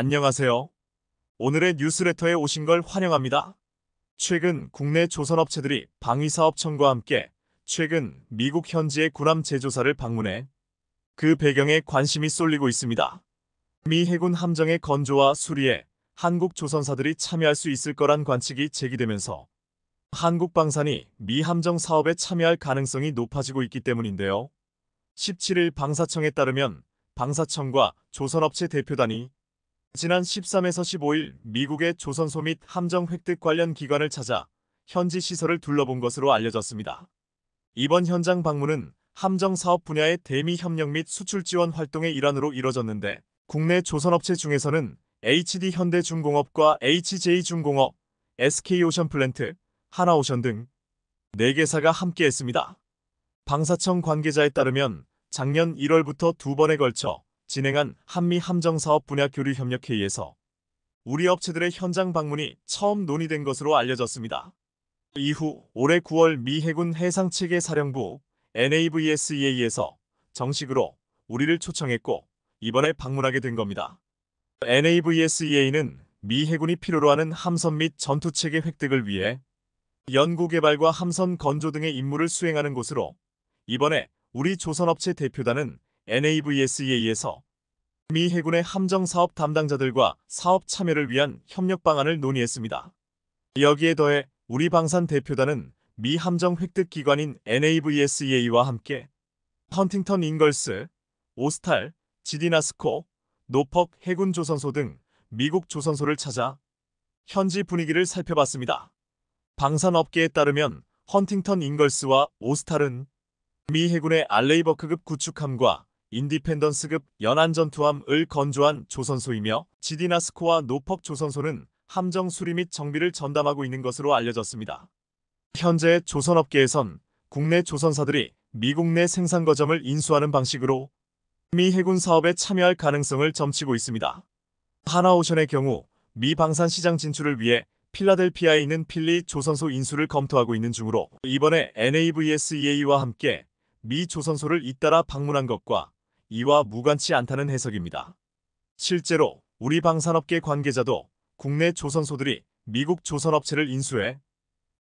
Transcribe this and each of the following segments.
안녕하세요. 오늘의 뉴스레터에 오신 걸 환영합니다. 최근 국내 조선업체들이 방위사업청과 함께 최근 미국 현지의 군함 제조사를 방문해 그 배경에 관심이 쏠리고 있습니다. 미 해군 함정의 건조와 수리에 한국 조선사들이 참여할 수 있을 거란 관측이 제기되면서 한국 방산이 미 함정 사업에 참여할 가능성이 높아지고 있기 때문인데요. 17일 방사청에 따르면 방사청과 조선업체 대표단이 지난 13에서 15일 미국의 조선소 및 함정 획득 관련 기관을 찾아 현지 시설을 둘러본 것으로 알려졌습니다. 이번 현장 방문은 함정 사업 분야의 대미 협력 및 수출 지원 활동의 일환으로 이뤄졌는데 국내 조선업체 중에서는 HD 현대중공업과 HJ중공업, SK오션플랜트, 하나오션 등 4개사가 함께했습니다. 방사청 관계자에 따르면 작년 1월부터 두 번에 걸쳐 진행한 한미 함정사업 분야 교류 협력회의에서 우리 업체들의 현장 방문이 처음 논의된 것으로 알려졌습니다. 이후 올해 9월 미 해군 해상체계 사령부 NAVSEA에서 정식으로 우리를 초청했고 이번에 방문하게 된 겁니다. NAVSEA는 미 해군이 필요로 하는 함선 및 전투체계 획득을 위해 연구개발과 함선 건조 등의 임무를 수행하는 곳으로 이번에 우리 조선업체 대표단은 n a v s e a 에서미 해군의 함정 사업 담당자들과 사업 참여를 위한 협력 방안을 논의했습니다. 여기에 더해 우리 방산 대표단은 미 함정 획득 기관인 NAVSEA와 함께 헌팅턴 잉걸스 오스탈, 지디나스코, 노퍽 해군 조선소 등 미국 조선소를 찾아 현지 분위기를 살펴봤습니다. 방산업계에 따르면 헌팅턴 잉걸스와 오스탈은 미 해군의 알레이버크급 구축함과 인디펜던스급 연안전투함을 건조한 조선소이며 지디나스코와 노펍 조선소는 함정 수리 및 정비를 전담하고 있는 것으로 알려졌습니다. 현재 조선업계에선 국내 조선사들이 미국 내 생산 거점을 인수하는 방식으로 미 해군 사업에 참여할 가능성을 점치고 있습니다. 하나오션의 경우 미 방산 시장 진출을 위해 필라델피아에 있는 필리 조선소 인수를 검토하고 있는 중으로 이번에 NAVSEA와 함께 미 조선소를 잇따라 방문한 것과 이와 무관치 않다는 해석입니다. 실제로 우리 방산업계 관계자도 국내 조선소들이 미국 조선업체를 인수해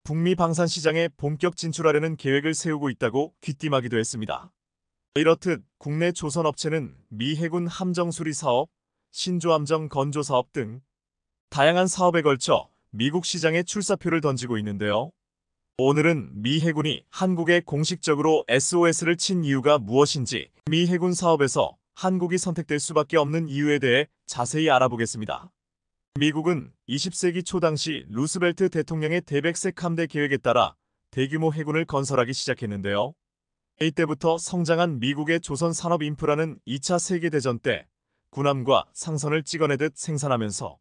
북미 방산 시장에 본격 진출하려는 계획을 세우고 있다고 귀띔하기도 했습니다. 이렇듯 국내 조선업체는 미 해군 함정수리 사업, 신조함정 건조 사업 등 다양한 사업에 걸쳐 미국 시장에 출사표를 던지고 있는데요. 오늘은 미 해군이 한국에 공식적으로 SOS를 친 이유가 무엇인지 미 해군 사업에서 한국이 선택될 수밖에 없는 이유에 대해 자세히 알아보겠습니다. 미국은 20세기 초 당시 루스벨트 대통령의 대백색 함대 계획에 따라 대규모 해군을 건설하기 시작했는데요. 이때부터 성장한 미국의 조선 산업 인프라는 2차 세계대전 때 군함과 상선을 찍어내듯 생산하면서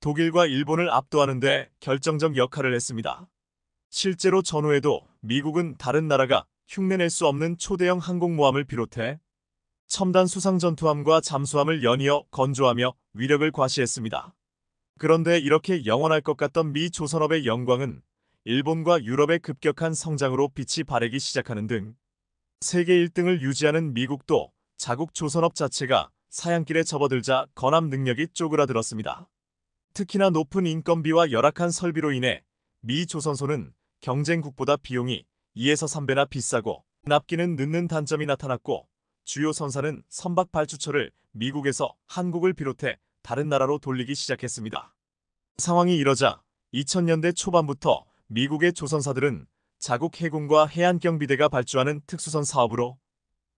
독일과 일본을 압도하는 데 결정적 역할을 했습니다. 실제로 전후에도 미국은 다른 나라가 흉내낼 수 없는 초대형 항공모함을 비롯해 첨단 수상전투함과 잠수함을 연이어 건조하며 위력을 과시했습니다. 그런데 이렇게 영원할 것 같던 미 조선업의 영광은 일본과 유럽의 급격한 성장으로 빛이 바래기 시작하는 등 세계 1등을 유지하는 미국도 자국 조선업 자체가 사양길에 접어들자 건압 능력이 쪼그라들었습니다. 특히나 높은 인건비와 열악한 설비로 인해 미 조선소는 경쟁국보다 비용이 2에서 3배나 비싸고 납기는 늦는 단점이 나타났고 주요 선사는 선박 발주처를 미국에서 한국을 비롯해 다른 나라로 돌리기 시작했습니다. 상황이 이러자 2000년대 초반부터 미국의 조선사들은 자국 해군과 해안경비대가 발주하는 특수선 사업으로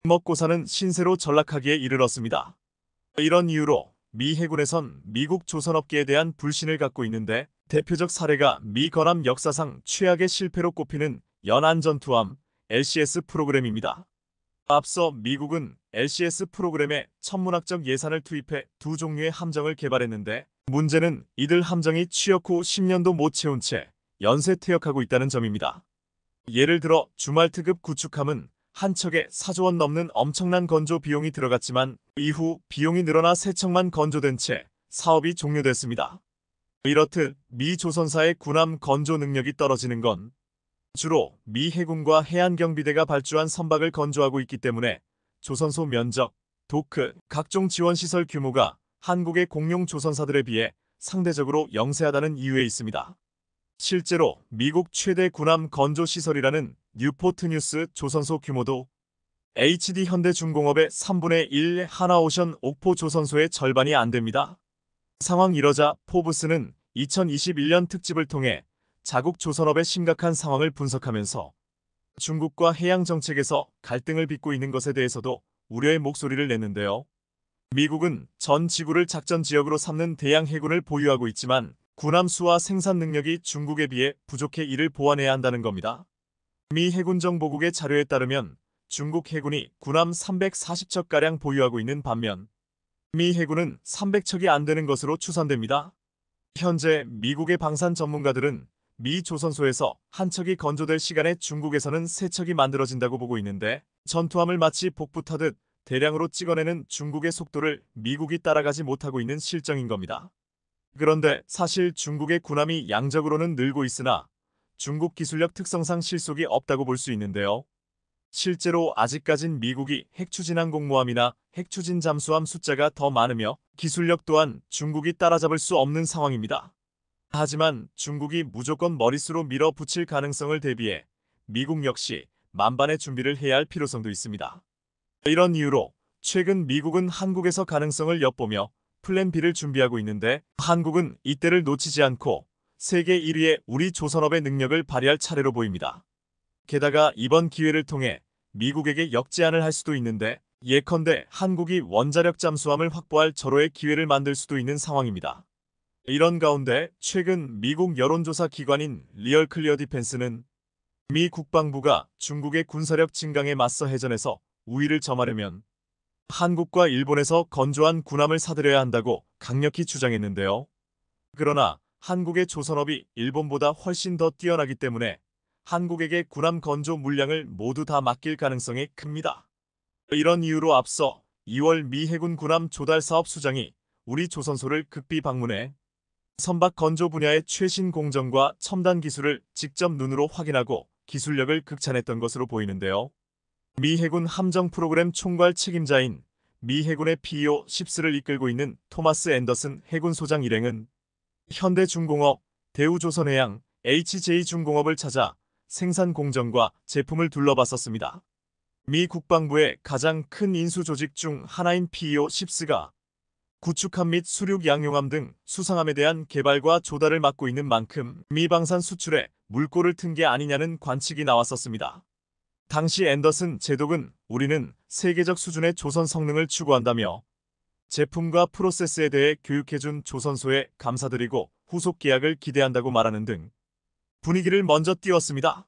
먹고 사는 신세로 전락하기에 이르렀습니다. 이런 이유로 미 해군에선 미국 조선업계에 대한 불신을 갖고 있는데 대표적 사례가 미 건함 역사상 최악의 실패로 꼽히는 연안전투함 LCS 프로그램입니다. 앞서 미국은 LCS 프로그램에 천문학적 예산을 투입해 두 종류의 함정을 개발했는데 문제는 이들 함정이 취역 후 10년도 못 채운 채 연쇄 퇴역하고 있다는 점입니다. 예를 들어 주말특급 구축함은 한 척에 4조원 넘는 엄청난 건조 비용이 들어갔지만 이후 비용이 늘어나 세 척만 건조된 채 사업이 종료됐습니다. 이렇듯 미 조선사의 군함 건조 능력이 떨어지는 건 주로 미 해군과 해안경비대가 발주한 선박을 건조하고 있기 때문에 조선소 면적, 도크, 각종 지원시설 규모가 한국의 공용 조선사들에 비해 상대적으로 영세하다는 이유에 있습니다. 실제로 미국 최대 군함 건조시설이라는 뉴포트뉴스 조선소 규모도 HD 현대중공업의 3분의 1 하나오션 옥포 조선소의 절반이 안됩니다. 상황 이러자 포브스는 2021년 특집을 통해 자국 조선업의 심각한 상황을 분석하면서 중국과 해양 정책에서 갈등을 빚고 있는 것에 대해서도 우려의 목소리를 냈는데요. 미국은 전 지구를 작전 지역으로 삼는 대양 해군을 보유하고 있지만 군함수와 생산 능력이 중국에 비해 부족해 이를 보완해야 한다는 겁니다. 미 해군 정보국의 자료에 따르면 중국 해군이 군함 340척가량 보유하고 있는 반면 미 해군은 300척이 안 되는 것으로 추산됩니다. 현재 미국의 방산 전문가들은 미 조선소에서 한 척이 건조될 시간에 중국에서는 세 척이 만들어진다고 보고 있는데 전투함을 마치 복붙하듯 대량으로 찍어내는 중국의 속도를 미국이 따라가지 못하고 있는 실정인 겁니다. 그런데 사실 중국의 군함이 양적으로는 늘고 있으나 중국 기술력 특성상 실속이 없다고 볼 수 있는데요. 실제로 아직까진 미국이 핵추진항 공모함이나 핵추진 잠수함 숫자가 더 많으며 기술력 또한 중국이 따라잡을 수 없는 상황입니다. 하지만 중국이 무조건 머릿수로 밀어붙일 가능성을 대비해 미국 역시 만반의 준비를 해야 할 필요성도 있습니다. 이런 이유로 최근 미국은 한국에서 가능성을 엿보며 플랜 B를 준비하고 있는데 한국은 이때를 놓치지 않고 세계 1위의 우리 조선업의 능력을 발휘할 차례로 보입니다. 게다가 이번 기회를 통해 미국에게 역제안을 할 수도 있는데 예컨대 한국이 원자력 잠수함을 확보할 절호의 기회를 만들 수도 있는 상황입니다. 이런 가운데 최근 미국 여론조사 기관인 리얼클리어 디펜스는 미 국방부가 중국의 군사력 증강에 맞서 해전에서 우위를 점하려면 한국과 일본에서 건조한 군함을 사들여야 한다고 강력히 주장했는데요. 그러나 한국의 조선업이 일본보다 훨씬 더 뛰어나기 때문에 한국에게 군함 건조 물량을 모두 다 맡길 가능성이 큽니다. 이런 이유로 앞서 2월 미 해군 군함 조달 사업 수장이 우리 조선소를 극비 방문해 선박 건조 분야의 최신 공정과 첨단 기술을 직접 눈으로 확인하고 기술력을 극찬했던 것으로 보이는데요. 미 해군 함정 프로그램 총괄 책임자인 미 해군의 PEO 10스를 이끌고 있는 토마스 앤더슨 해군 소장 일행은 현대중공업, 대우조선해양, HJ중공업을 찾아 생산 공정과 제품을 둘러봤었습니다. 미 국방부의 가장 큰 인수 조직 중 하나인 PEO-10가 구축함 및 수륙 양용함 등 수상함에 대한 개발과 조달을 맡고 있는 만큼 미 방산 수출에 물꼬를 튼 게 아니냐는 관측이 나왔었습니다. 당시 앤더슨 제독은 우리는 세계적 수준의 조선 성능을 추구한다며 제품과 프로세스에 대해 교육해준 조선소에 감사드리고 후속 계약을 기대한다고 말하는 등 분위기를 먼저 띄웠습니다.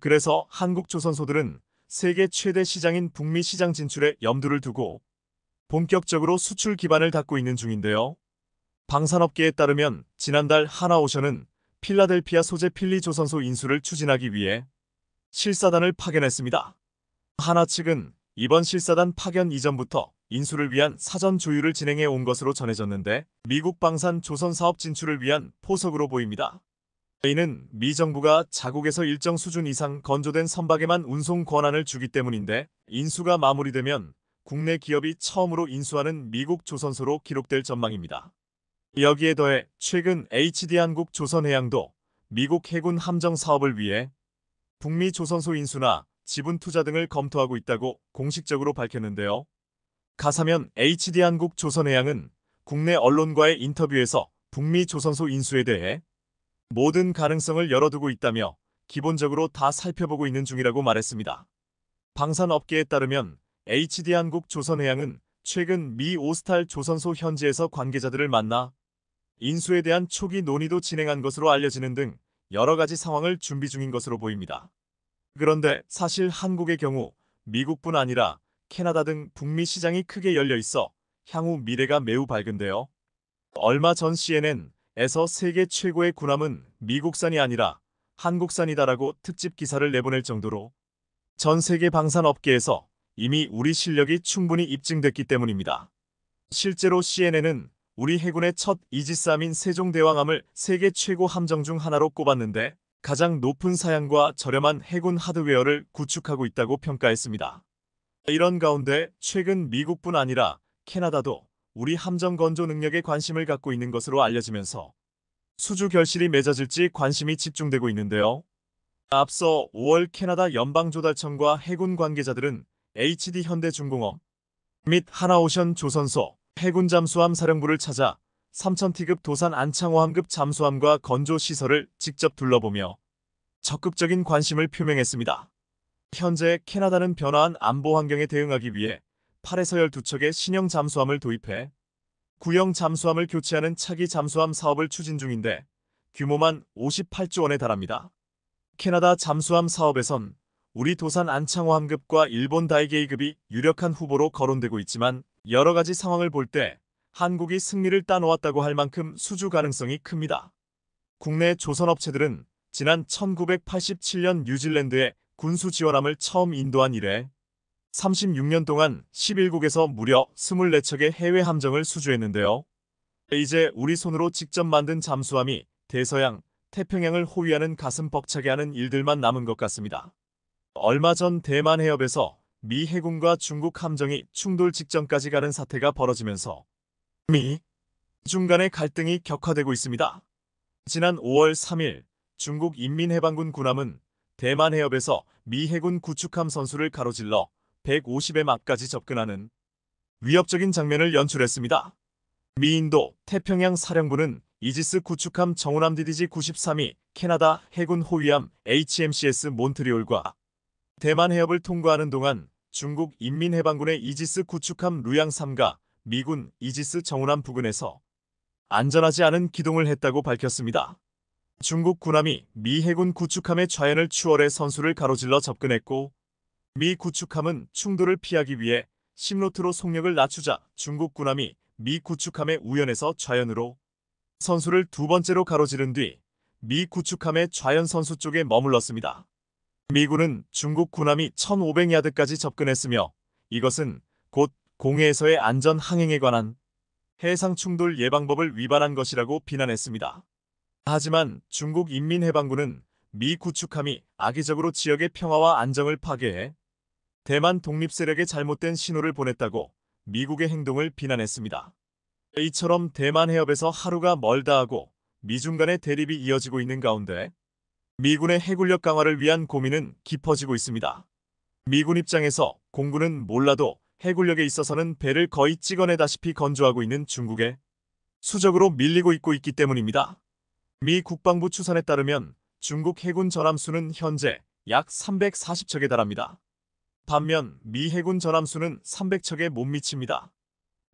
그래서 한국 조선소들은 세계 최대 시장인 북미 시장 진출에 염두를 두고 본격적으로 수출 기반을 닫고 있는 중인데요. 방산업계에 따르면 지난달 하나오션은 필라델피아 소재 필리 조선소 인수를 추진하기 위해 실사단을 파견했습니다. 하나 측은 이번 실사단 파견 이전부터 인수를 위한 사전 조율을 진행해 온 것으로 전해졌는데 미국 방산 조선 사업 진출을 위한 포석으로 보입니다. 이는 미 정부가 자국에서 일정 수준 이상 건조된 선박에만 운송 권한을 주기 때문인데 인수가 마무리되면 국내 기업이 처음으로 인수하는 미국 조선소로 기록될 전망입니다. 여기에 더해 최근 HD 한국 조선해양도 미국 해군 함정 사업을 위해 북미 조선소 인수나 지분 투자 등을 검토하고 있다고 공식적으로 밝혔는데요. 가사면 HD한국 조선해양은 국내 언론과의 인터뷰에서 북미 조선소 인수에 대해 모든 가능성을 열어두고 있다며 기본적으로 다 살펴보고 있는 중이라고 말했습니다. 방산업계에 따르면 HD한국 조선해양은 최근 미 오스탈 조선소 현지에서 관계자들을 만나 인수에 대한 초기 논의도 진행한 것으로 알려지는 등 여러 가지 상황을 준비 중인 것으로 보입니다. 그런데 사실 한국의 경우 미국뿐 아니라 캐나다 등 북미 시장이 크게 열려 있어 향후 미래가 매우 밝은데요. 얼마 전 CNN에서 세계 최고의 군함은 미국산이 아니라 한국산이다라고 특집 기사를 내보낼 정도로 전 세계 방산 업계에서 이미 우리 실력이 충분히 입증됐기 때문입니다. 실제로 CNN은 우리 해군의 첫 이지스함인 세종대왕함을 세계 최고 함정 중 하나로 꼽았는데 가장 높은 사양과 저렴한 해군 하드웨어를 구축하고 있다고 평가했습니다. 이런 가운데 최근 미국뿐 아니라 캐나다도 우리 함정 건조 능력에 관심을 갖고 있는 것으로 알려지면서 수주 결실이 맺어질지 관심이 집중되고 있는데요. 앞서 5월 캐나다 연방조달청과 해군 관계자들은 HD 현대중공업 및 하나오션 조선소 해군 잠수함 사령부를 찾아 3,000T급 도산 안창호함급 잠수함과 건조 시설을 직접 둘러보며 적극적인 관심을 표명했습니다. 현재 캐나다는 변화한 안보 환경에 대응하기 위해 8에서 12척의 신형 잠수함을 도입해 구형 잠수함을 교체하는 차기 잠수함 사업을 추진 중인데 규모만 58조 원에 달합니다. 캐나다 잠수함 사업에선 우리 도산 안창호 함급과 일본 다이게이급이 유력한 후보로 거론되고 있지만 여러 가지 상황을 볼 때 한국이 승리를 따놓았다고 할 만큼 수주 가능성이 큽니다. 국내 조선업체들은 지난 1987년 뉴질랜드에 군수 지원함을 처음 인도한 이래 36년 동안 11국에서 무려 24척의 해외 함정을 수주했는데요. 이제 우리 손으로 직접 만든 잠수함이 대서양, 태평양을 호위하는 가슴 벅차게 하는 일들만 남은 것 같습니다. 얼마 전 대만 해협에서 미 해군과 중국 함정이 충돌 직전까지 가는 사태가 벌어지면서 미 중간의 갈등이 격화되고 있습니다. 지난 5월 3일 중국 인민해방군 군함은 대만 해협에서 미 해군 구축함 선수를 가로질러 150의 막까지 접근하는 위협적인 장면을 연출했습니다. 미인도 태평양 사령부는 이지스 구축함 정운함 DDG 93이 캐나다 해군 호위함 HMCS 몬트리올과 대만 해협을 통과하는 동안 중국 인민해방군의 이지스 구축함 루양 3가 미군 이지스 정운함 부근에서 안전하지 않은 기동을 했다고 밝혔습니다. 중국 군함이 미 해군 구축함의 좌연을 추월해 선수를 가로질러 접근했고 미 구축함은 충돌을 피하기 위해 심로트로 속력을 낮추자 중국 군함이 미 구축함의 우연에서 좌연으로 선수를 두 번째로 가로지른 뒤 미 구축함의 좌연 선수 쪽에 머물렀습니다. 미군은 중국 군함이 1500야드까지 접근했으며 이것은 곧 공해에서의 안전 항행에 관한 해상 충돌 예방법을 위반한 것이라고 비난했습니다. 하지만 중국 인민해방군은 미 구축함이 악의적으로 지역의 평화와 안정을 파괴해 대만 독립 세력의 잘못된 신호를 보냈다고 미국의 행동을 비난했습니다. 이처럼 대만 해협에서 하루가 멀다 하고 미중 간의 대립이 이어지고 있는 가운데 미군의 해군력 강화를 위한 고민은 깊어지고 있습니다. 미군 입장에서 공군은 몰라도 해군력에 있어서는 배를 거의 찍어내다시피 건조하고 있는 중국에 수적으로 밀리고 있고 있기 때문입니다. 미 국방부 추산에 따르면 중국 해군 전함수는 현재 약 340척에 달합니다. 반면 미 해군 전함수는 300척에 못 미칩니다.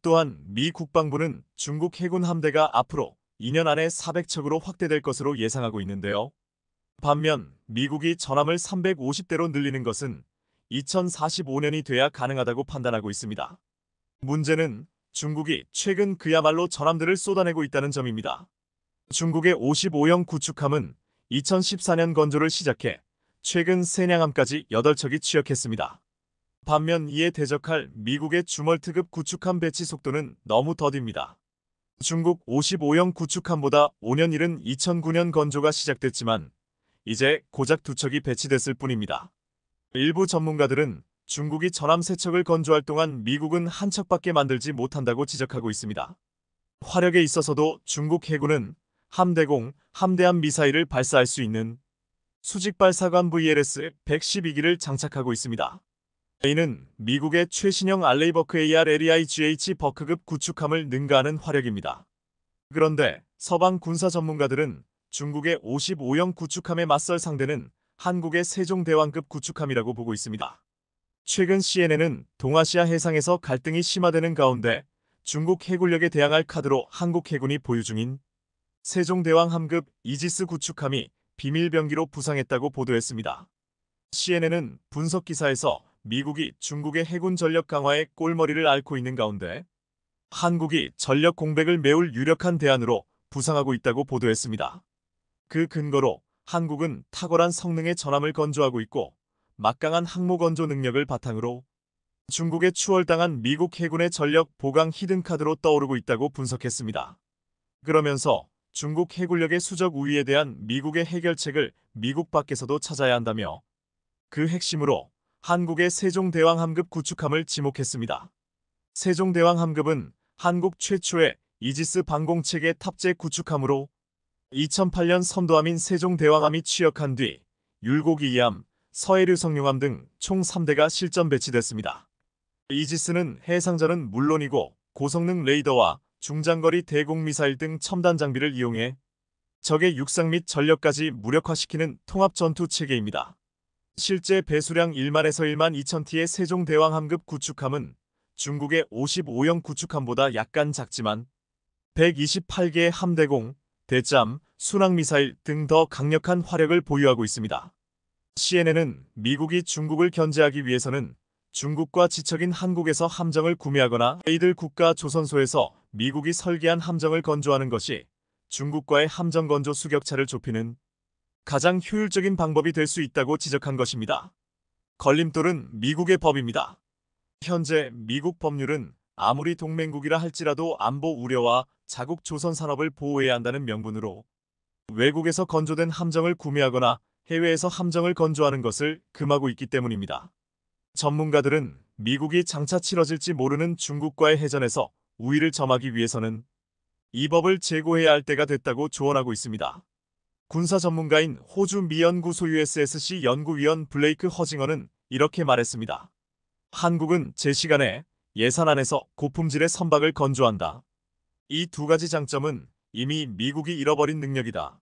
또한 미 국방부는 중국 해군 함대가 앞으로 2년 안에 400척으로 확대될 것으로 예상하고 있는데요. 반면 미국이 전함을 350대로 늘리는 것은 2045년이 돼야 가능하다고 판단하고 있습니다. 문제는 중국이 최근 그야말로 전함들을 쏟아내고 있다는 점입니다. 중국의 55형 구축함은 2014년 건조를 시작해 최근 세냥함까지 8척이 취역했습니다. 반면 이에 대적할 미국의 주멀트급 구축함 배치 속도는 너무 더딥니다. 중국 55형 구축함보다 5년 이른 2009년 건조가 시작됐지만 이제 고작 두 척이 배치됐을 뿐입니다. 일부 전문가들은 중국이 전함 세 척을 건조할 동안 미국은 한 척밖에 만들지 못한다고 지적하고 있습니다. 화력에 있어서도 중국 해군은 함대공, 함대함 미사일을 발사할 수 있는 수직 발사관 VLS-112기를 장착하고 있습니다. a 는 미국의 최신형 알레이버크 AR-LEIGH 버크급 구축함을 능가하는 화력입니다. 그런데 서방 군사 전문가들은 중국의 55형 구축함에 맞설 상대는 한국의 세종대왕급 구축함이라고 보고 있습니다. 최근 CNN은 동아시아 해상에서 갈등이 심화되는 가운데 중국 해군력에 대항할 카드로 한국 해군이 보유 중인 세종대왕 함급 이지스 구축함이 비밀병기로 부상했다고 보도했습니다. CNN은 분석 기사에서 미국이 중국의 해군 전력 강화에 꼴머리를 앓고 있는 가운데 한국이 전력 공백을 메울 유력한 대안으로 부상하고 있다고 보도했습니다. 그 근거로 한국은 탁월한 성능의 전함을 건조하고 있고 막강한 항모 건조 능력을 바탕으로 중국의 추월당한 미국 해군의 전력 보강 히든카드로 떠오르고 있다고 분석했습니다. 그러면서 중국 해군력의 수적 우위에 대한 미국의 해결책을 미국 밖에서도 찾아야 한다며 그 핵심으로 한국의 세종대왕 함급 구축함을 지목했습니다. 세종대왕 함급은 한국 최초의 이지스 방공체계 탑재 구축함으로 2008년 선도함인 세종대왕함이 취역한 뒤 율곡이 이함 서해류 성룡함 등 총 3대가 실전 배치됐습니다. 이지스는 해상전은 물론이고 고성능 레이더와 중장거리 대공미사일 등 첨단 장비를 이용해 적의 육상 및 전력까지 무력화시키는 통합전투 체계입니다. 실제 배수량 1만에서 1만 2천티의 세종대왕함급 구축함은 중국의 55형 구축함보다 약간 작지만 128개의 함대공, 대잠, 순항미사일 등 더 강력한 화력을 보유하고 있습니다. CNN은 미국이 중국을 견제하기 위해서는 중국과 지척인 한국에서 함정을 구매하거나 이들 국가 조선소에서 미국이 설계한 함정을 건조하는 것이 중국과의 함정 건조 수격차를 좁히는 가장 효율적인 방법이 될 수 있다고 지적한 것입니다. 걸림돌은 미국의 법입니다. 현재 미국 법률은 아무리 동맹국이라 할지라도 안보 우려와 자국 조선 산업을 보호해야 한다는 명분으로 외국에서 건조된 함정을 구매하거나 해외에서 함정을 건조하는 것을 금하고 있기 때문입니다. 전문가들은 미국이 장차 치러질지 모르는 중국과의 해전에서 우위를 점하기 위해서는 이 법을 제고해야 할 때가 됐다고 조언하고 있습니다. 군사 전문가인 호주 미연구 소 u SSC 연구위원 블레이크 허징어는 이렇게 말했습니다. 한국은 제 시간에 예산 안에서 고품질의 선박을 건조한다. 이 두 가지 장점은 이미 미국이 잃어버린 능력이다.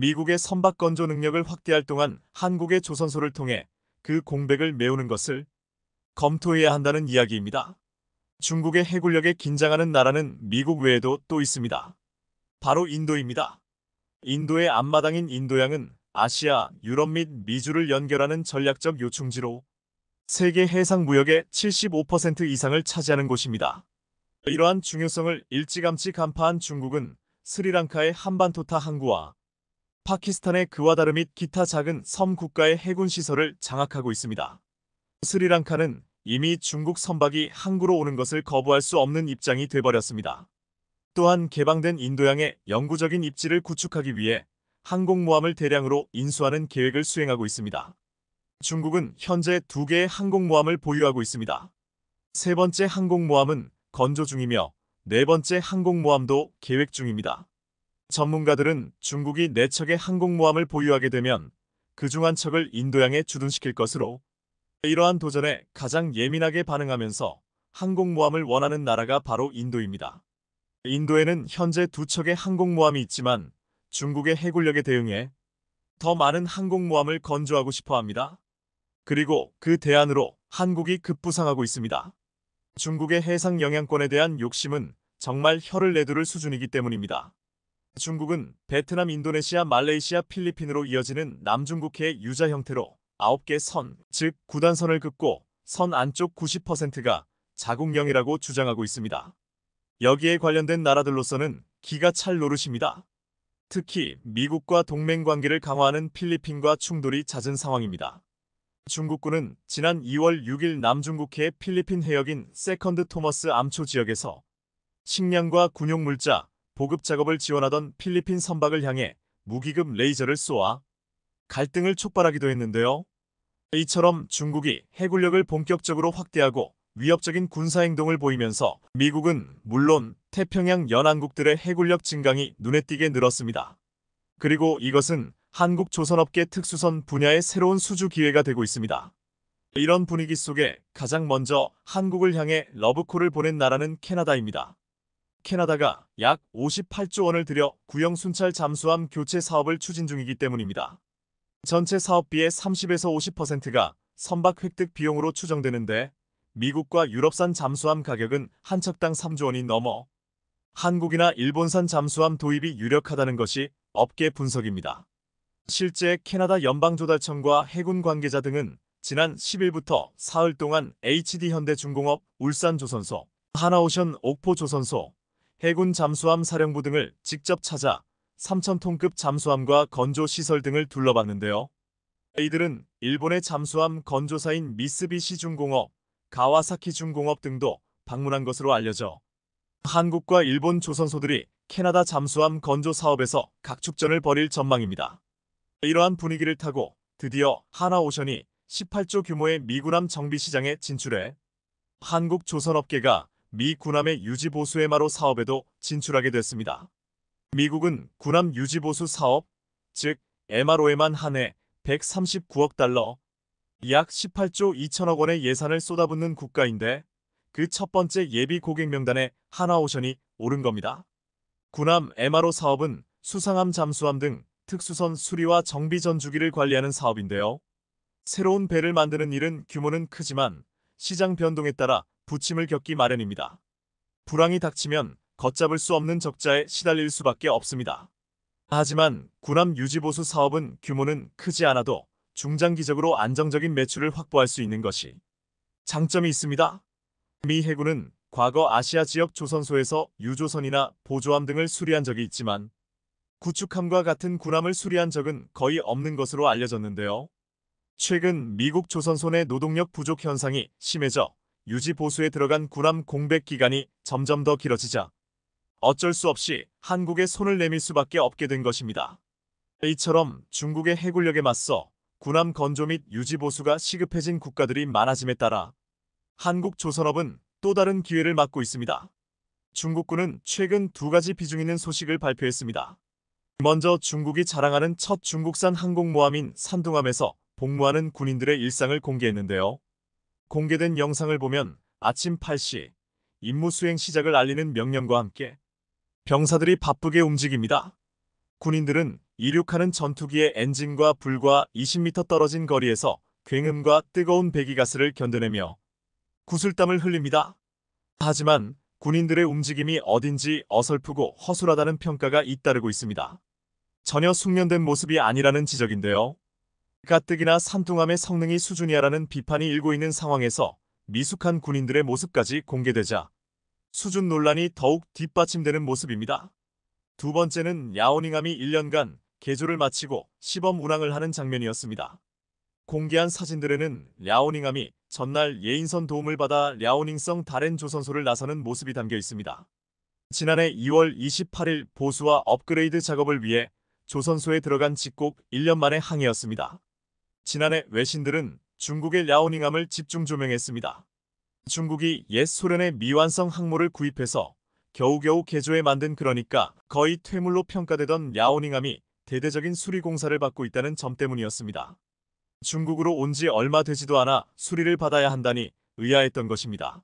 미국의 선박 건조 능력을 확대할 동안 한국의 조선소를 통해 그 공백을 메우는 것을 검토해야 한다는 이야기입니다. 중국의 해군력에 긴장하는 나라는 미국 외에도 또 있습니다. 바로 인도입니다. 인도의 앞마당인 인도양은 아시아, 유럽 및 미주를 연결하는 전략적 요충지로 세계 해상 무역의 75% 이상을 차지하는 곳입니다. 이러한 중요성을 일찌감치 간파한 중국은 스리랑카의 한반도타 항구와 파키스탄의 그와 다름및 기타 작은 섬 국가의 해군 시설을 장악하고 있습니다. 스리랑카는 이미 중국 선박이 항구로 오는 것을 거부할 수 없는 입장이 돼버렸습니다. 또한 개방된 인도양의 영구적인 입지를 구축하기 위해 항공모함을 대량으로 인수하는 계획을 수행하고 있습니다. 중국은 현재 두 개의 항공모함을 보유하고 있습니다. 세 번째 항공모함은 건조 중이며 네 번째 항공모함도 계획 중입니다. 전문가들은 중국이 4척의 항공모함을 보유하게 되면 그중한 척을 인도양에 주둔시킬 것으로 이러한 도전에 가장 예민하게 반응하면서 항공모함을 원하는 나라가 바로 인도입니다. 인도에는 현재 두 척의 항공모함이 있지만 중국의 해군력에 대응해 더 많은 항공모함을 건조하고 싶어 합니다. 그리고 그 대안으로 한국이 급부상하고 있습니다. 중국의 해상 영향권에 대한 욕심은 정말 혀를 내두를 수준이기 때문입니다. 중국은 베트남, 인도네시아, 말레이시아, 필리핀으로 이어지는 남중국해 유자 형태로 9개 선, 즉 9단선을 긋고 선 안쪽 90%가 자국령이라고 주장하고 있습니다. 여기에 관련된 나라들로서는 기가 찰 노릇입니다. 특히 미국과 동맹 관계를 강화하는 필리핀과 충돌이 잦은 상황입니다. 중국군은 지난 2월 6일 남중국해 필리핀 해역인 세컨드 토머스 암초 지역에서 식량과 군용 물자, 보급 작업을 지원하던 필리핀 선박을 향해 무기급 레이저를 쏘아 갈등을 촉발하기도 했는데요. 이처럼 중국이 해군력을 본격적으로 확대하고 위협적인 군사행동을 보이면서 미국은 물론 태평양 연안국들의 해군력 증강이 눈에 띄게 늘었습니다. 그리고 이것은 한국 조선업계 특수선 분야의 새로운 수주 기회가 되고 있습니다. 이런 분위기 속에 가장 먼저 한국을 향해 러브콜을 보낸 나라는 캐나다입니다. 캐나다가 약 58조 원을 들여 구형 순찰 잠수함 교체 사업을 추진 중이기 때문입니다. 전체 사업비의 30에서 50%가 선박 획득 비용으로 추정되는데 미국과 유럽산 잠수함 가격은 한 척당 3조 원이 넘어 한국이나 일본산 잠수함 도입이 유력하다는 것이 업계 분석입니다. 실제 캐나다 연방조달청과 해군 관계자 등은 지난 10일부터 사흘 동안 HD 현대중공업 울산조선소, 하나오션 옥포조선소, 해군 잠수함 사령부 등을 직접 찾아 3천톤급 잠수함과 건조시설 등을 둘러봤는데요. 이들은 일본의 잠수함 건조사인 미쓰비시 중공업, 가와사키 중공업 등도 방문한 것으로 알려져 한국과 일본 조선소들이 캐나다 잠수함 건조 사업에서 각축전을 벌일 전망입니다. 이러한 분위기를 타고 드디어 하나오션이 18조 규모의 미군함 정비 시장에 진출해 한국 조선업계가 미 군함의 유지보수 MRO 사업에도 진출하게 됐습니다. 미국은 군함 유지보수 사업, 즉 MRO에만 한 해 139억 달러, 약 18조 2천억 원의 예산을 쏟아붓는 국가인데 그 첫 번째 예비 고객 명단에 하나오션이 오른 겁니다. 군함 MRO 사업은 수상함 잠수함 등 특수선 수리와 정비 전주기를 관리하는 사업인데요. 새로운 배를 만드는 일은 규모는 크지만 시장 변동에 따라 부침을 겪기 마련입니다. 불황이 닥치면 걷잡을 수 없는 적자에 시달릴 수밖에 없습니다. 하지만 군함 유지보수 사업은 규모는 크지 않아도 중장기적으로 안정적인 매출을 확보할 수 있는 것이 장점이 있습니다. 미 해군은 과거 아시아 지역 조선소에서 유조선이나 보조함 등을 수리한 적이 있지만 구축함과 같은 군함을 수리한 적은 거의 없는 것으로 알려졌는데요. 최근 미국 조선소 내 노동력 부족 현상이 심해져 유지 보수에 들어간 군함 공백 기간이 점점 더 길어지자 어쩔 수 없이 한국에 손을 내밀 수밖에 없게 된 것입니다. 이처럼 중국의 해군력에 맞서 군함 건조 및 유지 보수가 시급해진 국가들이 많아짐에 따라 한국 조선업은 또 다른 기회를 맞고 있습니다. 중국군은 최근 두 가지 비중 있는 소식을 발표했습니다. 먼저 중국이 자랑하는 첫 중국산 항공모함인 산둥함에서 복무하는 군인들의 일상을 공개했는데요. 공개된 영상을 보면 아침 8시 임무 수행 시작을 알리는 명령과 함께 병사들이 바쁘게 움직입니다. 군인들은 이륙하는 전투기의 엔진과 불과 20m 떨어진 거리에서 굉음과 뜨거운 배기가스를 견뎌내며 구슬땀을 흘립니다. 하지만 군인들의 움직임이 어딘지 어설프고 허술하다는 평가가 잇따르고 있습니다. 전혀 숙련된 모습이 아니라는 지적인데요. 가뜩이나 산둥함의 성능이 수준이야라는 비판이 일고 있는 상황에서 미숙한 군인들의 모습까지 공개되자 수준 논란이 더욱 뒷받침되는 모습입니다. 두 번째는 야오닝함이 1년간 개조를 마치고 시범 운항을 하는 장면이었습니다. 공개한 사진들에는 랴오닝함이 전날 예인선 도움을 받아 랴오닝성 다렌 조선소를 나서는 모습이 담겨 있습니다. 지난해 2월 28일 보수와 업그레이드 작업을 위해 조선소에 들어간 직곡 1년 만의 항해였습니다. 지난해 외신들은 중국의 랴오닝함을 집중 조명했습니다. 중국이 옛 소련의 미완성 항모를 구입해서 겨우겨우 개조해 만든 그러니까 거의 퇴물로 평가되던 랴오닝함이 대대적인 수리 공사를 받고 있다는 점 때문이었습니다. 중국으로 온 지 얼마 되지도 않아 수리를 받아야 한다니 의아했던 것입니다.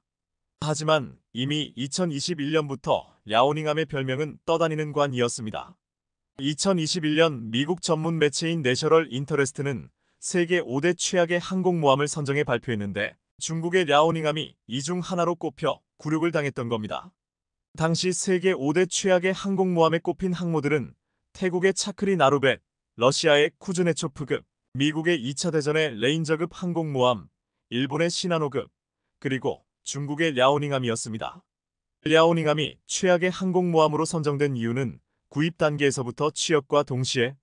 하지만 이미 2021년부터 랴오닝함의 별명은 떠다니는 관이었습니다. 2021년 미국 전문 매체인 내셔럴 인터레스트는 세계 5대 최악의 항공모함을 선정해 발표했는데 중국의 랴오닝함이 이 중 하나로 꼽혀 굴욕을 당했던 겁니다. 당시 세계 5대 최악의 항공모함에 꼽힌 항모들은 태국의 차크리 나루벳, 러시아의 쿠즈네초프급, 미국의 2차 대전의 레인저급 항공모함, 일본의 시나노급, 그리고 중국의 랴오닝함이었습니다. 랴오닝함이 최악의 항공모함으로 선정된 이유는 구입 단계에서부터 취역과 동시에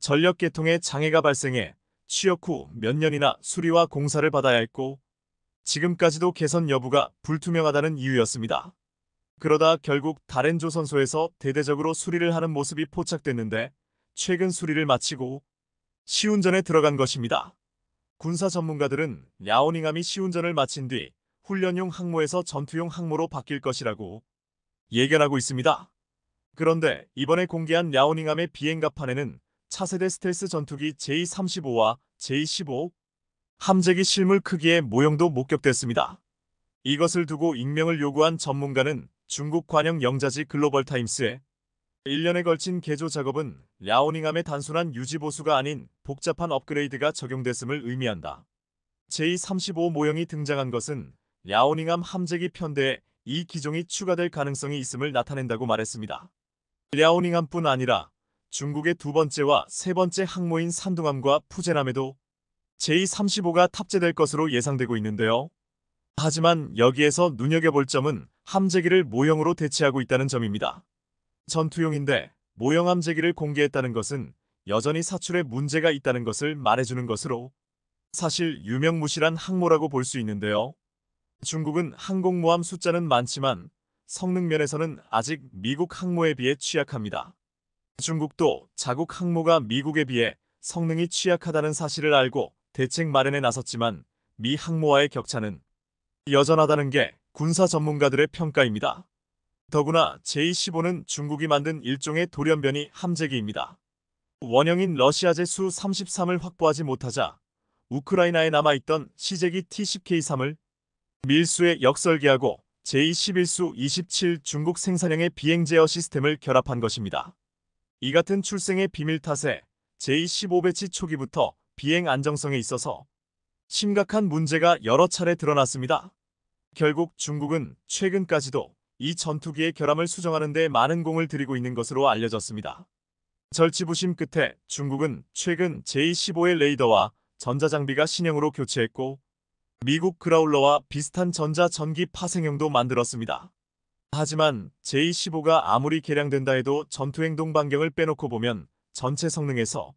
전력 계통에 장애가 발생해 취업 후몇 년이나 수리와 공사를 받아야 했고 지금까지도 개선 여부가 불투명하다는 이유였습니다. 그러다 결국 다른 조선소에서 대대적으로 수리를 하는 모습이 포착됐는데 최근 수리를 마치고 시운전에 들어간 것입니다. 군사 전문가들은 야오닝함이 시운전을 마친 뒤 훈련용 항모에서 전투용 항모로 바뀔 것이라고 예견하고 있습니다. 그런데 이번에 공개한 야오닝함의 비행갑판에는 차세대 스텔스 전투기 J-35와 J-15 함재기 실물 크기의 모형도 목격됐습니다. 이것을 두고 익명을 요구한 전문가는 중국 관영 영자지 글로벌타임스에 1년에 걸친 개조 작업은 랴오닝함의 단순한 유지보수가 아닌 복잡한 업그레이드가 적용됐음을 의미한다. J-35 모형이 등장한 것은 랴오닝함 함재기 편대에 이 기종이 추가될 가능성이 있음을 나타낸다고 말했습니다. 랴오닝함뿐 아니라 중국의 두 번째와 세 번째 항모인 산둥함과푸젠함에도 j 3 5가 탑재될 것으로 예상되고 있는데요. 하지만 여기에서 눈여겨볼 점은 함재기를 모형으로 대체하고 있다는 점입니다. 전투용인데 모형 함재기를 공개했다는 것은 여전히 사출에 문제가 있다는 것을 말해주는 것으로 사실 유명무실한 항모라고 볼 수 있는데요. 중국은 항공모함 숫자는 많지만 성능면에서는 아직 미국 항모에 비해 취약합니다. 중국도 자국 항모가 미국에 비해 성능이 취약하다는 사실을 알고 대책 마련에 나섰지만 미 항모와의 격차는 여전하다는 게 군사 전문가들의 평가입니다. 더구나 j 1 5는 중국이 만든 일종의 돌연변이 함재기입니다. 원형인 러시아제 수 33을 확보하지 못하자 우크라이나에 남아있던 시제기 T-10K3을 밀수에 역설계하고 j 1 1수 27 중국 생산형의 비행 제어 시스템을 결합한 것입니다. 이 같은 출생의 비밀 탓에 제15배치 초기부터 비행 안정성에 있어서 심각한 문제가 여러 차례 드러났습니다. 결국 중국은 최근까지도 이 전투기의 결함을 수정하는 데 많은 공을 들이고 있는 것으로 알려졌습니다. 절치부심 끝에 중국은 최근 제15의 레이더와 전자장비가 신형으로 교체했고 미국 그라울러와 비슷한 전자전기 파생형도 만들었습니다. 하지만 J-15가 아무리 개량된다 해도 전투행동 반경을 빼놓고 보면 전체 성능에서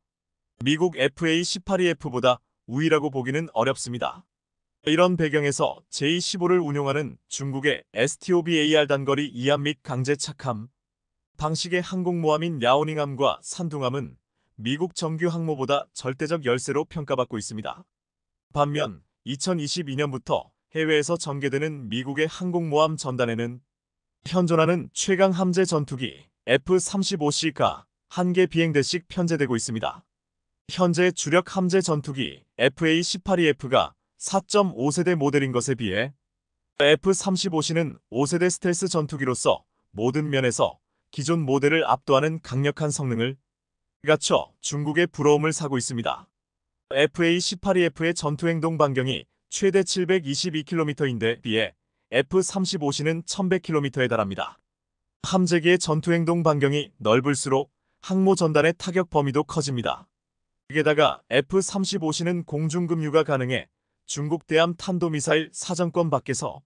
미국 FA-18EF보다 우위라고 보기는 어렵습니다. 이런 배경에서 J-15를 운용하는 중국의 STOBAR 단거리 이함 및 강제 착함 방식의 항공모함인 랴오닝함과 산둥함은 미국 정규 항모보다 절대적 열세로 평가받고 있습니다. 반면 2022년부터 해외에서 전개되는 미국의 항공모함 전단에는 현존하는 최강 함재 전투기 F-35C가 한 개 비행대씩 편제되고 있습니다. 현재 주력 함재 전투기 FA-18EF가 4.5세대 모델인 것에 비해 F-35C는 5세대 스텔스 전투기로서 모든 면에서 기존 모델을 압도하는 강력한 성능을 갖춰 중국의 부러움을 사고 있습니다. FA-18EF의 전투행동 반경이 최대 722km인데 비해 F-35C는 1100km에 달합니다. 함재기의 전투행동 반경이 넓을수록 항모 전단의 타격 범위도 커집니다. 게다가 F-35C는 공중급류가 가능해 중국 대함 탄도미사일 사정권 밖에서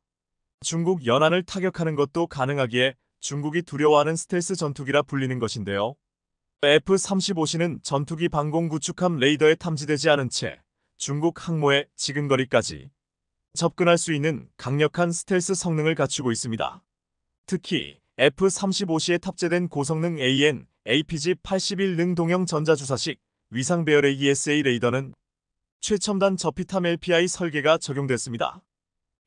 중국 연안을 타격하는 것도 가능하기에 중국이 두려워하는 스텔스 전투기라 불리는 것인데요. F-35C는 전투기 방공 구축함 레이더에 탐지되지 않은 채 중국 항모의 지근거리까지 접근할 수 있는 강력한 스텔스 성능을 갖추고 있습니다. 특히 F-35C에 탑재된 고성능 AN, APG-81 능동형 전자주사식 위상 배열의 ESA 레이더는 최첨단 저피탐 LPI 설계가 적용됐습니다.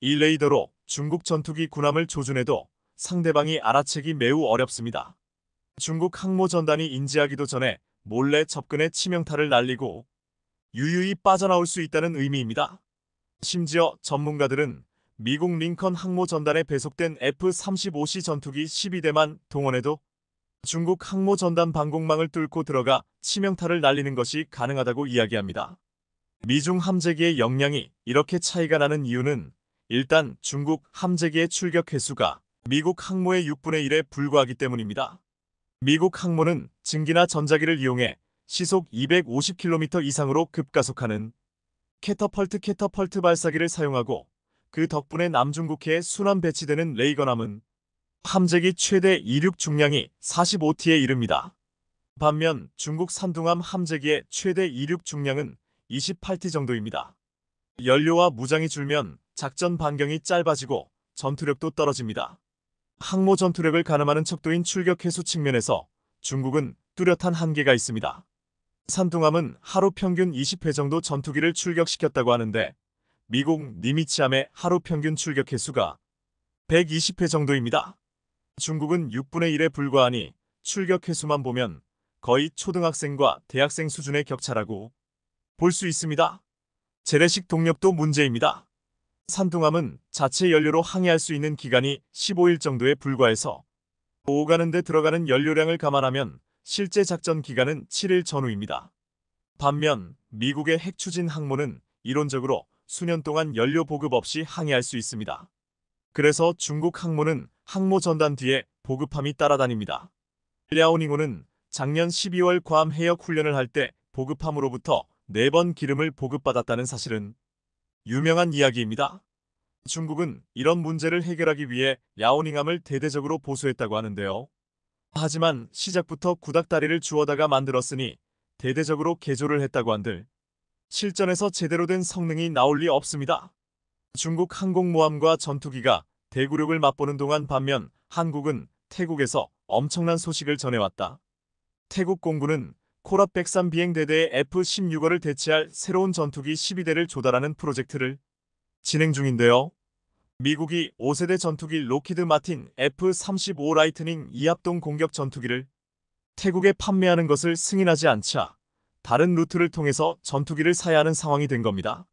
이 레이더로 중국 전투기 군함을 조준해도 상대방이 알아채기 매우 어렵습니다. 중국 항모 전단이 인지하기도 전에 몰래 접근해 치명타를 날리고 유유히 빠져나올 수 있다는 의미입니다. 심지어 전문가들은 미국 링컨 항모 전단에 배속된 F-35C 전투기 12대만 동원해도 중국 항모 전단 방공망을 뚫고 들어가 치명타를 날리는 것이 가능하다고 이야기합니다. 미중 함재기의 역량이 이렇게 차이가 나는 이유는 일단 중국 함재기의 출격 횟수가 미국 항모의 6분의 1에 불과하기 때문입니다. 미국 항모는 증기나 전자기를 이용해 시속 250km 이상으로 급가속하는 캐터펄트 캐터펄트 발사기를 사용하고 그 덕분에 남중국해에 순환 배치되는 레이건함은 함재기 최대 이륙 중량이 45T에 이릅니다. 반면 중국 산둥함 함재기의 최대 이륙 중량은 28T 정도입니다. 연료와 무장이 줄면 작전 반경이 짧아지고 전투력도 떨어집니다. 항모 전투력을 가늠하는 척도인 출격 횟수 측면에서 중국은 뚜렷한 한계가 있습니다. 산둥함은 하루 평균 20회 정도 전투기를 출격시켰다고 하는데 미국 니미치함의 하루 평균 출격 횟수가 120회 정도입니다. 중국은 6분의 1에 불과하니 출격 횟수만 보면 거의 초등학생과 대학생 수준의 격차라고 볼 수 있습니다. 재래식 동력도 문제입니다. 산둥함은 자체 연료로 항해할 수 있는 기간이 15일 정도에 불과해서 오가는데 들어가는 연료량을 감안하면 실제 작전 기간은 7일 전후입니다. 반면 미국의 핵 추진 항모는 이론적으로 수년 동안 연료 보급 없이 항해할 수 있습니다. 그래서 중국 항모는 항모 전단 뒤에 보급함이 따라다닙니다. 랴오닝호는 작년 12월 괌 해역 훈련을 할 때 보급함으로부터 4번 기름을 보급받았다는 사실은 유명한 이야기입니다. 중국은 이런 문제를 해결하기 위해 랴오닝함을 대대적으로 보수했다고 하는데요. 하지만 시작부터 구닥다리를 주워다가 만들었으니 대대적으로 개조를 했다고 한들 실전에서 제대로 된 성능이 나올 리 없습니다. 중국 항공모함과 전투기가 대구력을 맛보는 동안 반면 한국은 태국에서 엄청난 소식을 전해왔다. 태국 공군은 코랍 103 비행대대의 f 1 6을 대체할 새로운 전투기 12대를 조달하는 프로젝트를 진행 중인데요. 미국이 5세대 전투기 로키드 마틴 F-35 라이트닝 이합동 공격 전투기를 태국에 판매하는 것을 승인하지 않자 다른 루트를 통해서 전투기를 사야 하는 상황이 된 겁니다.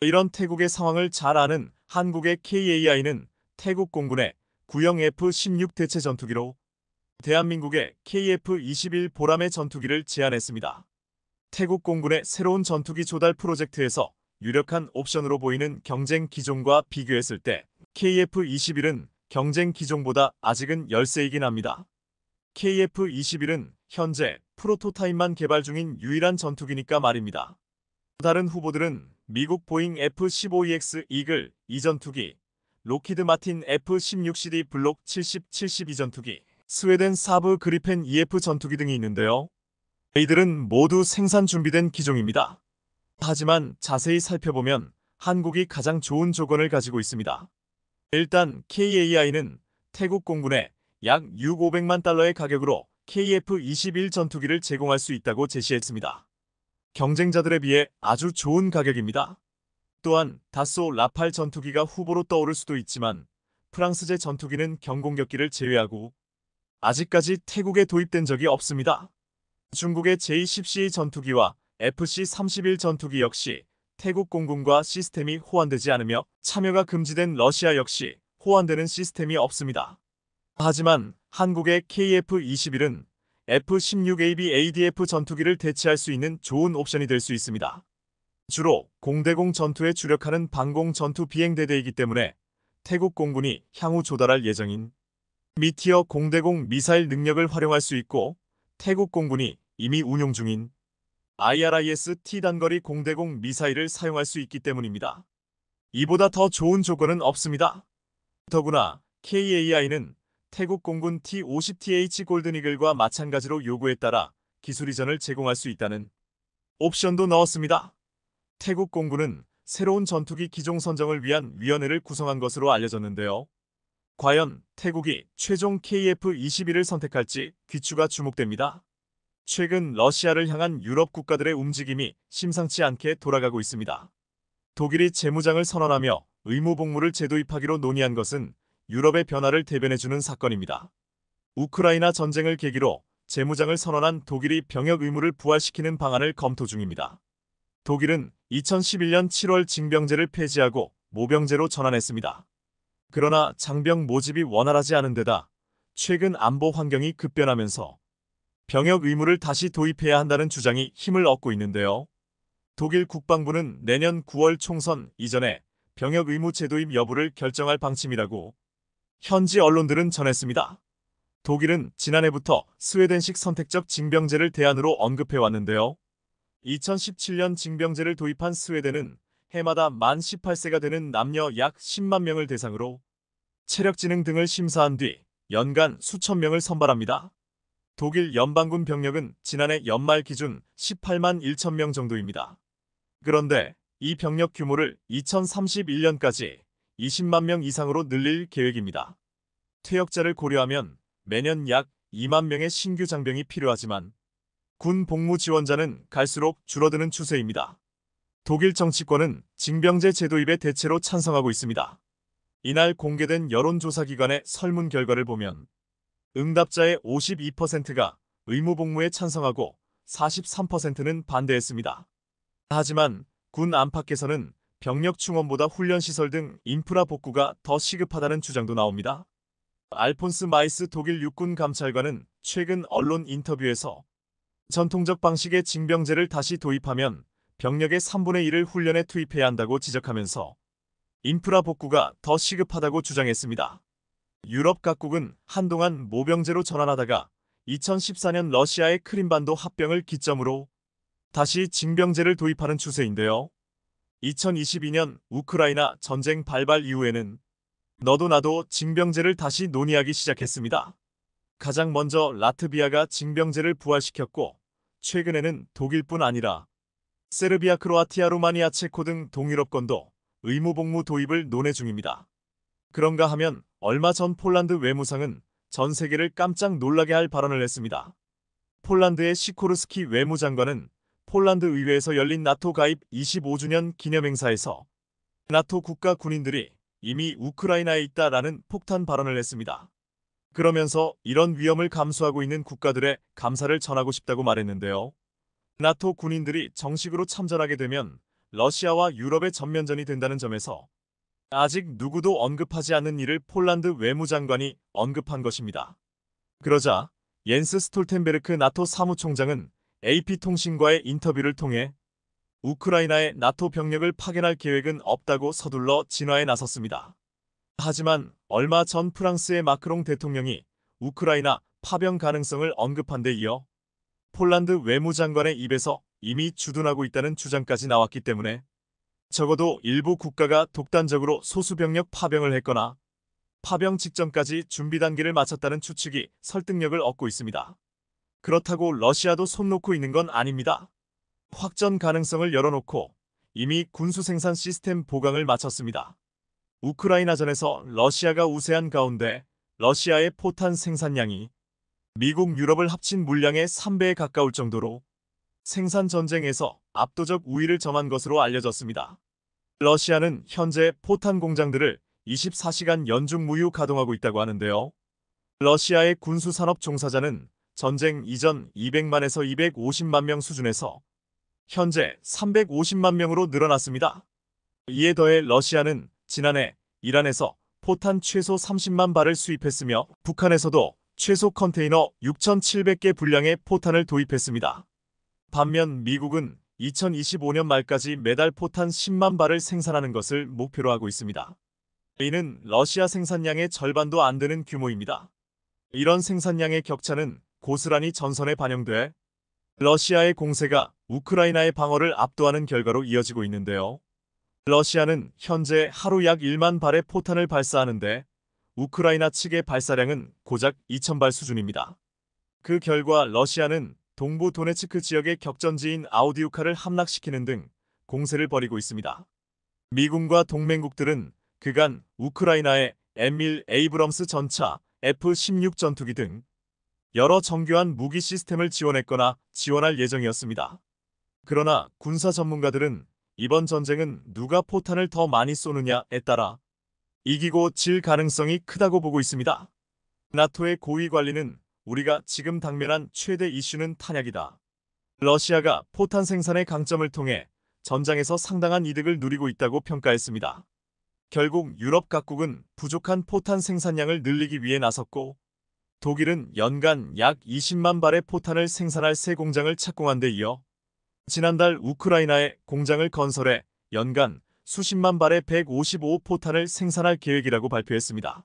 이런 태국의 상황을 잘 아는 한국의 KAI는 태국 공군의 구형 F-16 대체 전투기로 대한민국의 KF-21 보람의 전투기를 제안했습니다. 태국 공군의 새로운 전투기 조달 프로젝트에서 유력한 옵션으로 보이는 경쟁 기종과 비교했을 때 KF-21은 경쟁 기종보다 아직은 열세이긴 합니다. KF-21은 현재 프로토타입만 개발 중인 유일한 전투기니까 말입니다. 다른 후보들은 미국 보잉 F-15EX 이글 이전투기, 로키드 마틴 F-16CD 블록 70, 72 전투기, 스웨덴 사브 그리펜 EF 전투기 등이 있는데요. 이들은 모두 생산 준비된 기종입니다. 하지만 자세히 살펴보면 한국이 가장 좋은 조건을 가지고 있습니다. 일단 KAI는 태국 공군에 약 6,500만 달러의 가격으로 KF-21 전투기를 제공할 수 있다고 제시했습니다. 경쟁자들에 비해 아주 좋은 가격입니다. 또한 다소 라팔 전투기가 후보로 떠오를 수도 있지만 프랑스제 전투기는 경공격기를 제외하고 아직까지 태국에 도입된 적이 없습니다. 중국의 J-10C 전투기와 FC-31 전투기 역시 태국 공군과 시스템이 호환되지 않으며 참여가 금지된 러시아 역시 호환되는 시스템이 없습니다. 하지만 한국의 KF-21은 F-16AB ADF 전투기를 대체할 수 있는 좋은 옵션이 될 수 있습니다. 주로 공대공 전투에 주력하는 방공 전투 비행대대이기 때문에 태국 공군이 향후 조달할 예정인 미티어 공대공 미사일 능력을 활용할 수 있고 태국 공군이 이미 운용 중인 IRIS-T 단거리 공대공 미사일을 사용할 수 있기 때문입니다. 이보다 더 좋은 조건은 없습니다. 더구나 KAI는 태국 공군 T-50TH 골든이글과 마찬가지로 요구에 따라 기술 이전을 제공할 수 있다는 옵션도 넣었습니다. 태국 공군은 새로운 전투기 기종 선정을 위한 위원회를 구성한 것으로 알려졌는데요. 과연 태국이 최종 KF-21을 선택할지 귀추가 주목됩니다. 최근 러시아를 향한 유럽 국가들의 움직임이 심상치 않게 돌아가고 있습니다. 독일이 재무장을 선언하며 의무복무를 재도입하기로 논의한 것은 유럽의 변화를 대변해주는 사건입니다. 우크라이나 전쟁을 계기로 재무장을 선언한 독일이 병역 의무를 부활시키는 방안을 검토 중입니다. 독일은 2011년 7월 징병제를 폐지하고 모병제로 전환했습니다. 그러나 장병 모집이 원활하지 않은 데다 최근 안보 환경이 급변하면서 병역 의무를 다시 도입해야 한다는 주장이 힘을 얻고 있는데요. 독일 국방부는 내년 9월 총선 이전에 병역 의무 재도입 여부를 결정할 방침이라고 현지 언론들은 전했습니다. 독일은 지난해부터 스웨덴식 선택적 징병제를 대안으로 언급해왔는데요. 2017년 징병제를 도입한 스웨덴은 해마다 만 18세가 되는 남녀 약 10만 명을 대상으로 체력 지능 등을 심사한 뒤 연간 수천 명을 선발합니다. 독일 연방군 병력은 지난해 연말 기준 18만 1천 명 정도입니다. 그런데 이 병력 규모를 2031년까지 20만 명 이상으로 늘릴 계획입니다. 퇴역자를 고려하면 매년 약 2만 명의 신규 장병이 필요하지만 군 복무 지원자는 갈수록 줄어드는 추세입니다. 독일 정치권은 징병제 제도 입에 대체로 찬성하고 있습니다. 이날 공개된 여론조사기관의 설문 결과를 보면 응답자의 52%가 의무복무에 찬성하고 43%는 반대했습니다. 하지만 군 안팎에서는 병력 충원보다 훈련시설 등 인프라 복구가 더 시급하다는 주장도 나옵니다. 알폰스 마이스 독일 육군 감찰관은 최근 언론 인터뷰에서 전통적 방식의 징병제를 다시 도입하면 병력의 3분의 1을 훈련에 투입해야 한다고 지적하면서 인프라 복구가 더 시급하다고 주장했습니다. 유럽 각국은 한동안 모병제로 전환하다가 2014년 러시아의 크림반도 합병을 기점으로 다시 징병제를 도입하는 추세인데요. 2022년 우크라이나 전쟁 발발 이후에는 너도 나도 징병제를 다시 논의하기 시작했습니다. 가장 먼저 라트비아가 징병제를 부활시켰고 최근에는 독일뿐 아니라 세르비아, 크로아티아, 루마니아, 체코 등 동유럽권도 의무복무 도입을 논의 중입니다. 그런가 하면 얼마 전 폴란드 외무상은 전 세계를 깜짝 놀라게 할 발언을 했습니다. 폴란드의 시코르스키 외무장관은 폴란드 의회에서 열린 나토 가입 25주년 기념행사에서 나토 국가 군인들이 이미 우크라이나에 있다라는 폭탄 발언을 했습니다. 그러면서 이런 위험을 감수하고 있는 국가들의 감사를 전하고 싶다고 말했는데요. 나토 군인들이 정식으로 참전하게 되면 러시아와 유럽의 전면전이 된다는 점에서 아직 누구도 언급하지 않은 일을 폴란드 외무장관이 언급한 것입니다. 그러자 옌스 스톨텐베르크 나토 사무총장은 AP통신과의 인터뷰를 통해 우크라이나에 나토 병력을 파견할 계획은 없다고 서둘러 진화에 나섰습니다. 하지만 얼마 전 프랑스의 마크롱 대통령이 우크라이나 파병 가능성을 언급한 데 이어 폴란드 외무장관의 입에서 이미 주둔하고 있다는 주장까지 나왔기 때문에 적어도 일부 국가가 독단적으로 소수 병력 파병을 했거나 파병 직전까지 준비 단계를 마쳤다는 추측이 설득력을 얻고 있습니다. 그렇다고 러시아도 손 놓고 있는 건 아닙니다. 확전 가능성을 열어놓고 이미 군수 생산 시스템 보강을 마쳤습니다. 우크라이나전에서 러시아가 우세한 가운데 러시아의 포탄 생산량이 미국 유럽을 합친 물량의 3배에 가까울 정도로 생산 전쟁에서 압도적 우위를 점한 것으로 알려졌습니다. 러시아는 현재 포탄 공장들을 24시간 연중 무휴 가동하고 있다고 하는데요. 러시아의 군수산업 종사자는 전쟁 이전 200만에서 250만 명 수준에서 현재 350만 명으로 늘어났습니다. 이에 더해 러시아는 지난해 이란에서 포탄 최소 30만 발을 수입했으며 북한에서도 최소 컨테이너 6,700개 분량의 포탄을 도입했습니다. 반면 미국은 2025년 말까지 매달 포탄 10만 발을 생산하는 것을 목표로 하고 있습니다. 이는 러시아 생산량의 절반도 안 되는 규모입니다. 이런 생산량의 격차는 고스란히 전선에 반영돼 러시아의 공세가 우크라이나의 방어를 압도하는 결과로 이어지고 있는데요. 러시아는 현재 하루 약 1만 발의 포탄을 발사하는데 우크라이나 측의 발사량은 고작 2,000발 수준입니다. 그 결과 러시아는 동부 도네츠크 지역의 격전지인 아우디우카를 함락시키는 등 공세를 벌이고 있습니다. 미군과 동맹국들은 그간 우크라이나의 에밀 에이브럼스 전차 F-16 전투기 등 여러 정교한 무기 시스템을 지원했거나 지원할 예정이었습니다. 그러나 군사 전문가들은 이번 전쟁은 누가 포탄을 더 많이 쏘느냐에 따라 이기고 질 가능성이 크다고 보고 있습니다. 나토의 고위 관리는 우리가 지금 당면한 최대 이슈는 탄약이다. 러시아가 포탄 생산의 강점을 통해 전장에서 상당한 이득을 누리고 있다고 평가했습니다. 결국 유럽 각국은 부족한 포탄 생산량을 늘리기 위해 나섰고 독일은 연간 약 20만 발의 포탄을 생산할 새 공장을 착공한 데 이어 지난달 우크라이나에 공장을 건설해 연간 수십만 발의 155 포탄을 생산할 계획이라고 발표했습니다.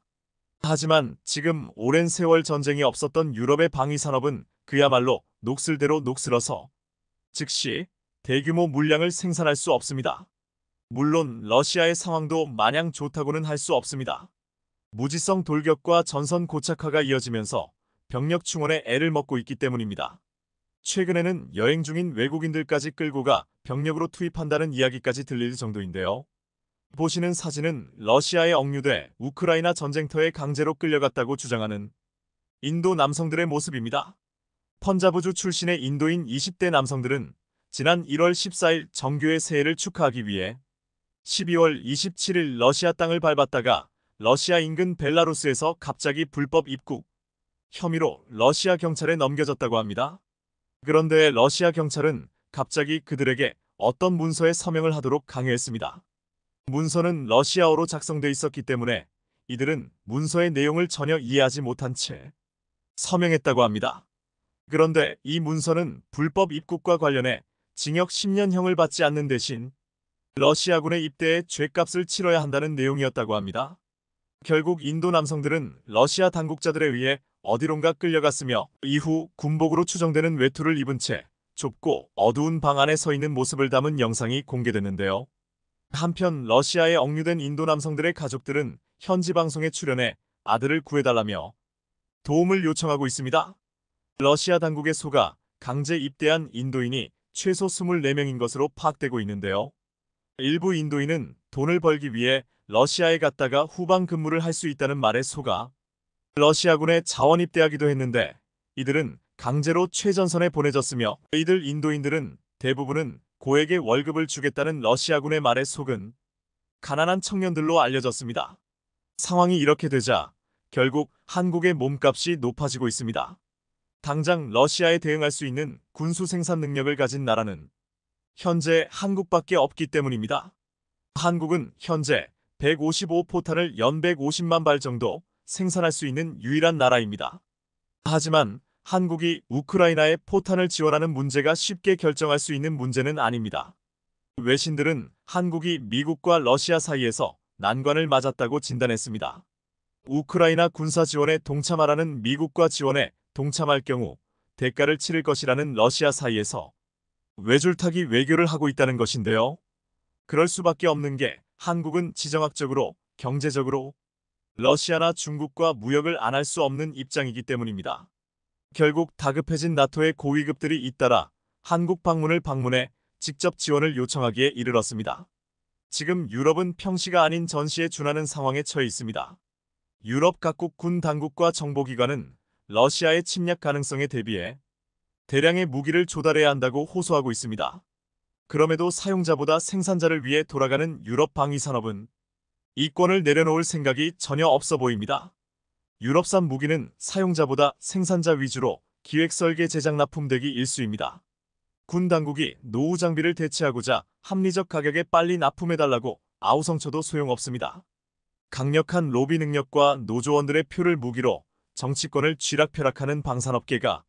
하지만 지금 오랜 세월 전쟁이 없었던 유럽의 방위산업은 그야말로 녹슬대로 녹슬어서 즉시 대규모 물량을 생산할 수 없습니다. 물론 러시아의 상황도 마냥 좋다고는 할 수 없습니다. 무지성 돌격과 전선 고착화가 이어지면서 병력 충원에 애를 먹고 있기 때문입니다. 최근에는 여행 중인 외국인들까지 끌고 가 병력으로 투입한다는 이야기까지 들릴 정도인데요. 보시는 사진은 러시아에 억류돼 우크라이나 전쟁터에 강제로 끌려갔다고 주장하는 인도 남성들의 모습입니다. 펀자부주 출신의 인도인 20대 남성들은 지난 1월 14일 정규의 새해를 축하하기 위해 12월 27일 러시아 땅을 밟았다가 러시아 인근 벨라루스에서 갑자기 불법 입국 혐의로 러시아 경찰에 넘겨졌다고 합니다. 그런데 러시아 경찰은 갑자기 그들에게 어떤 문서에 서명을 하도록 강요했습니다. 문서는 러시아어로 작성돼 있었기 때문에 이들은 문서의 내용을 전혀 이해하지 못한 채 서명했다고 합니다. 그런데 이 문서는 불법 입국과 관련해 징역 10년형을 받지 않는 대신 러시아군의 입대에 죄값을 치러야 한다는 내용이었다고 합니다. 결국 인도 남성들은 러시아 당국자들에 의해 어디론가 끌려갔으며 이후 군복으로 추정되는 외투를 입은 채 좁고 어두운 방 안에 서 있는 모습을 담은 영상이 공개됐는데요. 한편 러시아에 억류된 인도 남성들의 가족들은 현지 방송에 출연해 아들을 구해달라며 도움을 요청하고 있습니다. 러시아 당국의 소가 강제 입대한 인도인이 최소 24명인 것으로 파악되고 있는데요. 일부 인도인은 돈을 벌기 위해 러시아에 갔다가 후방 근무를 할 수 있다는 말에 속아 러시아군에 자원 입대하기도 했는데 이들은 강제로 최전선에 보내졌으며 이들 인도인들은 대부분은 고액의 월급을 주겠다는 러시아군의 말에 속은 가난한 청년들로 알려졌습니다. 상황이 이렇게 되자 결국 한국의 몸값이 높아지고 있습니다. 당장 러시아에 대응할 수 있는 군수 생산 능력을 가진 나라는 현재 한국밖에 없기 때문입니다. 한국은 현재 155포탄을 연 150만 발 정도 생산할 수 있는 유일한 나라입니다. 하지만 한국이 우크라이나에 포탄을 지원하는 문제가 쉽게 결정할 수 있는 문제는 아닙니다. 외신들은 한국이 미국과 러시아 사이에서 난관을 맞았다고 진단했습니다. 우크라이나 군사 지원에 동참하라는 미국과 지원에 동참할 경우 대가를 치를 것이라는 러시아 사이에서 외줄타기 외교를 하고 있다는 것인데요. 그럴 수밖에 없는 게 한국은 지정학적으로, 경제적으로 러시아나 중국과 무역을 안 할 수 없는 입장이기 때문입니다. 결국 다급해진 나토의 고위급들이 잇따라 한국 방문을 방문해 직접 지원을 요청하기에 이르렀습니다. 지금 유럽은 평시가 아닌 전시에 준하는 상황에 처해 있습니다. 유럽 각국 군 당국과 정보기관은 러시아의 침략 가능성에 대비해 대량의 무기를 조달해야 한다고 호소하고 있습니다. 그럼에도 사용자보다 생산자를 위해 돌아가는 유럽 방위산업은 이권을 내려놓을 생각이 전혀 없어 보입니다. 유럽산 무기는 사용자보다 생산자 위주로 기획 설계 제작 납품되기 일수입니다. 군 당국이 노후 장비를 대체하고자 합리적 가격에 빨리 납품해달라고 아우성쳐도 소용없습니다. 강력한 로비 능력과 노조원들의 표를 무기로 정치권을 쥐락펴락하는 방산업계가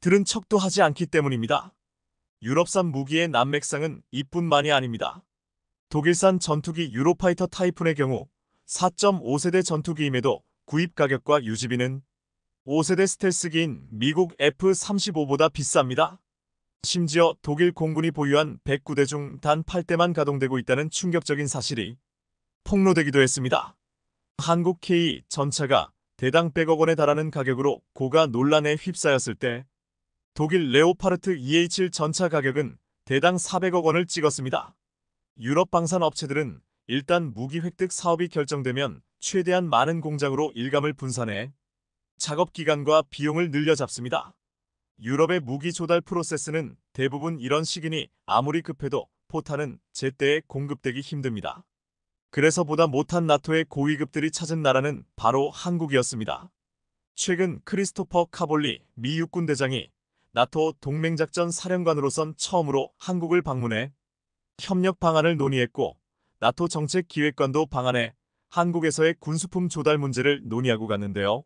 들은 척도 하지 않기 때문입니다. 유럽산 무기의 난맥상은 이뿐만이 아닙니다. 독일산 전투기 유로파이터 타이푼의 경우 4.5세대 전투기임에도 구입 가격과 유지비는 5세대 스텔스기인 미국 F-35보다 비쌉니다. 심지어 독일 공군이 보유한 109대 중 단 8대만 가동되고 있다는 충격적인 사실이 폭로되기도 했습니다. 한국 K 전차가 대당 100억 원에 달하는 가격으로 고가 논란에 휩싸였을 때 독일 레오파르트 EH1 전차 가격은 대당 400억 원을 찍었습니다. 유럽 방산 업체들은 일단 무기 획득 사업이 결정되면 최대한 많은 공장으로 일감을 분산해 작업 기간과 비용을 늘려 잡습니다. 유럽의 무기 조달 프로세스는 대부분 이런 시기니 아무리 급해도 포탄은 제때 에 공급되기 힘듭니다. 그래서 보다 못한 나토의 고위급들이 찾은 나라는 바로 한국이었습니다. 최근 크리스토퍼 카볼리 미 육군 대장이 나토 동맹작전 사령관으로선 처음으로 한국을 방문해 협력 방안을 논의했고 나토 정책 기획관도 방안에 한국에서의 군수품 조달 문제를 논의하고 갔는데요.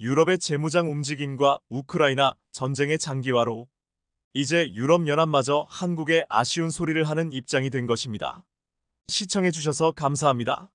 유럽의 재무장 움직임과 우크라이나 전쟁의 장기화로 이제 유럽연합마저 한국에 아쉬운 소리를 하는 입장이 된 것입니다. 시청해주셔서 감사합니다.